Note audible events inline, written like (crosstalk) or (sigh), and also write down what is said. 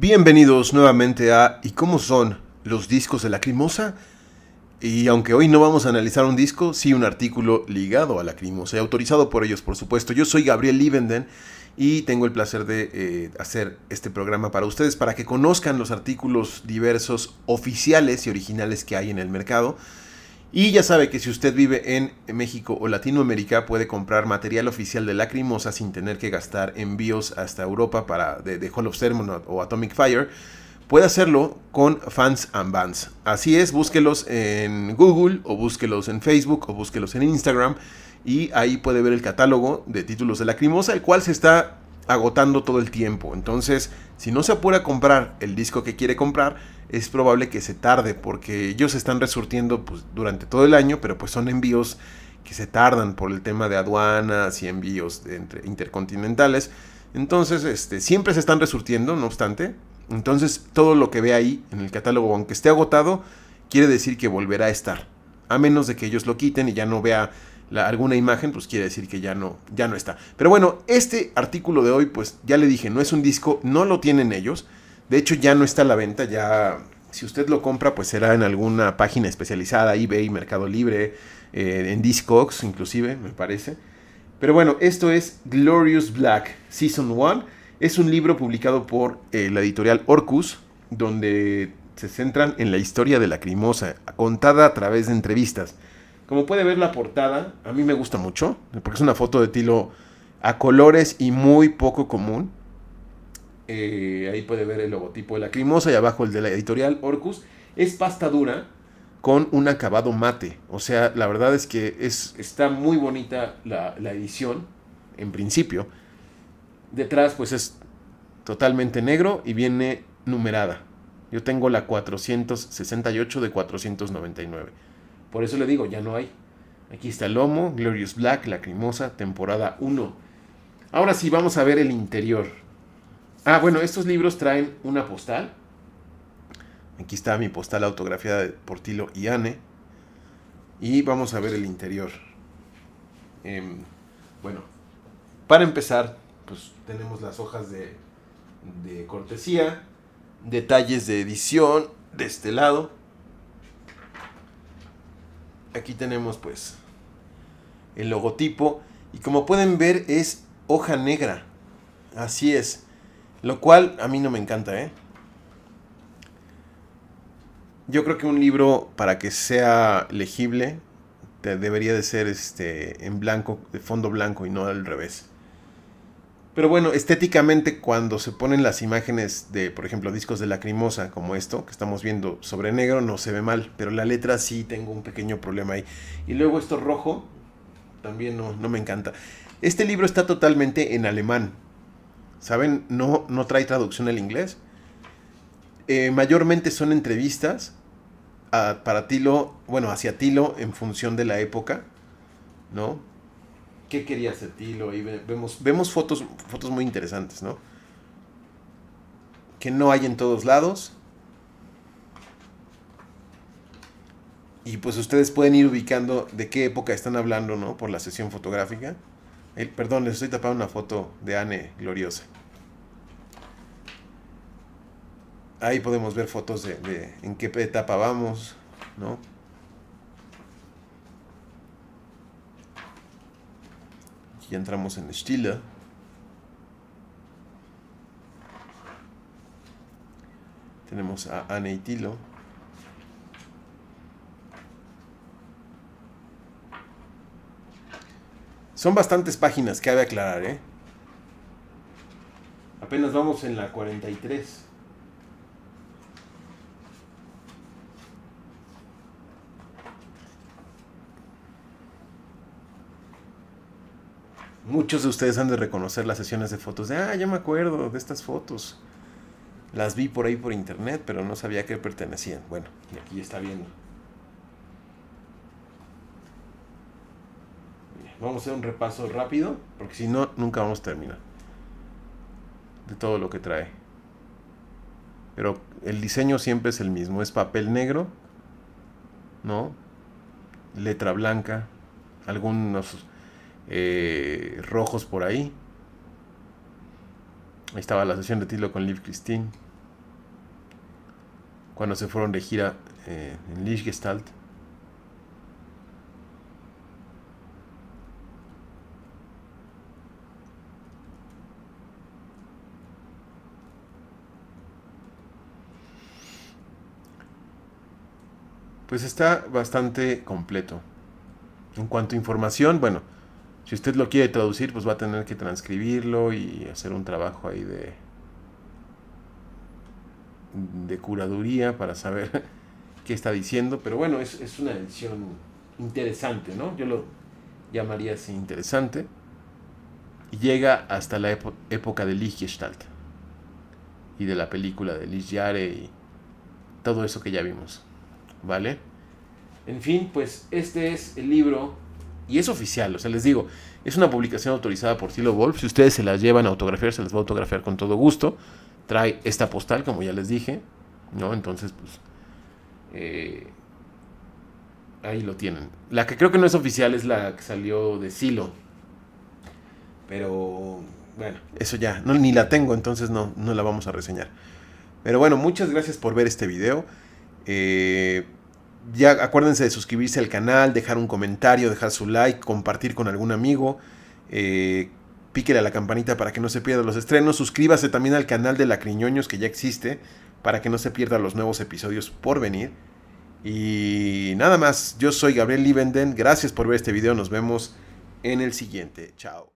Bienvenidos nuevamente a ¿Y cómo son los discos de Lacrimosa? Y aunque hoy no vamos a analizar un disco, sí un artículo ligado a Lacrimosa y autorizado por ellos, por supuesto. Yo soy Gabriel Livenden y tengo el placer de eh, hacer este programa para ustedes, para que conozcan los artículos diversos oficiales y originales que hay en el mercado y ya sabe que si usted vive en México o Latinoamérica puede comprar material oficial de Lacrimosa sin tener que gastar envíos hasta Europa para de, de Hall of Sermon o Atomic Fire. Puede hacerlo con Fans and Bands. Así es, búsquelos en Google o búsquelos en Facebook o búsquelos en Instagram y ahí puede ver el catálogo de títulos de Lacrimosa, el cual se está agotando todo el tiempo. Entonces, si no se apura a comprar el disco que quiere comprar, es probable que se tarde porque ellos están resurtiendo pues, durante todo el año, pero pues son envíos que se tardan por el tema de aduanas y envíos intercontinentales. Entonces, este, siempre se están resurtiendo, no obstante. Entonces, todo lo que ve ahí en el catálogo, aunque esté agotado, quiere decir que volverá a estar. A menos de que ellos lo quiten y ya no vea alguna imagen, pues quiere decir que ya no, ya no está. Pero bueno, este artículo de hoy, pues ya le dije, no es un disco, no lo tienen ellos de hecho, ya no está a la venta, ya si usted lo compra, pues será en alguna página especializada, eBay, Mercado Libre, eh, en Discogs inclusive, me parece. Pero bueno, esto es Glorious Black Season 1. Es un libro publicado por eh, la editorial Orcus, donde se centran en la historia de la crimosa, contada a través de entrevistas. Como puede ver la portada, a mí me gusta mucho, porque es una foto de tilo a colores y muy poco común. Eh, ahí puede ver el logotipo de la crimosa y abajo el de la editorial Orcus. Es pasta dura con un acabado mate. O sea, la verdad es que es, está muy bonita la, edición, en principio. Detrás, pues es totalmente negro y viene numerada. Yo tengo la 468 de 499. Por eso le digo, ya no hay. Aquí está el lomo, Glorious Black, La crimosa, temporada 1. Ahora sí, vamos a ver el interior. Ah, bueno, estos libros traen una postal. Aquí está mi postal autografiada por Tilo y Anne. Y vamos a ver el interior. Em, bueno, para empezar, pues tenemos las hojas de cortesía, detalles de edición de este lado. Aquí tenemos pues el logotipo y como pueden ver es hoja negra. Así es. Lo cual a mí no me encanta, ¿eh? Yo creo que un libro, para que sea legible, debería de ser este, en blanco, de fondo blanco y no al revés. Pero bueno, estéticamente cuando se ponen las imágenes de, por ejemplo, discos de lacrimosa como esto, que estamos viendo sobre negro, no se ve mal, pero la letra sí tengo un pequeño problema ahí. Y luego esto rojo, también no me encanta. Este libro está totalmente en alemán, ¿saben? No, no trae traducción al inglés. Eh, mayormente son entrevistas para Tilo, bueno, hacia Tilo en función de la época, ¿no? ¿Qué quería hacer Tilo? Y vemos, vemos fotos, fotos muy interesantes, ¿no? Que no hay en todos lados. Y pues ustedes pueden ir ubicando de qué época están hablando, ¿no? Por la sesión fotográfica perdón, les estoy tapando una foto de Anne gloriosa. Ahí podemos ver fotos de, de en qué etapa vamos, ¿no? Aquí entramos en Stila. Tenemos a Anne y Tilo. Son bastantes páginas, que cabe aclarar, ¿eh? Apenas vamos en la 43. Muchos de ustedes han de reconocer las sesiones de fotos de, ah, ya me acuerdo de estas fotos. Las vi por ahí por internet, pero no sabía a qué pertenecían. Bueno, y aquí está viendo. Vamos a hacer un repaso rápido, porque si no, nunca vamos a terminar. De todo lo que trae. Pero el diseño siempre es el mismo. Es papel negro, ¿no? Letra blanca, algunos eh, rojos por ahí. Ahí estaba la sesión de Tilo con Liv Christine. Cuando se fueron de gira eh, en Lichgestalt. pues está bastante completo. En cuanto a información, bueno, si usted lo quiere traducir, pues va a tener que transcribirlo y hacer un trabajo ahí de, de curaduría para saber (laughs) qué está diciendo. Pero bueno, es, una edición interesante, ¿no? Yo lo llamaría así interesante. Y llega hasta la época de Lichtenstadt y de la película de Lis y todo eso que ya vimos. ¿vale? En fin, pues este es el libro y es oficial, o sea, les digo, es una publicación autorizada por Silo Wolf. Si ustedes se la llevan a autografiar, se las va a autografiar con todo gusto. Trae esta postal, como ya les dije, ¿no? Entonces, pues. Eh, ahí lo tienen. La que creo que no es oficial es la que salió de Silo. Pero. Bueno, eso ya, no, ni la tengo, entonces no, no la vamos a reseñar. Pero bueno, muchas gracias por ver este video. Eh, ya acuérdense de suscribirse al canal, dejar un comentario, dejar su like, compartir con algún amigo. Eh, píquele a la campanita para que no se pierdan los estrenos. Suscríbase también al canal de Lacriñoños que ya existe para que no se pierdan los nuevos episodios por venir. Y nada más, yo soy Gabriel Livenden, gracias por ver este video, nos vemos en el siguiente, chao.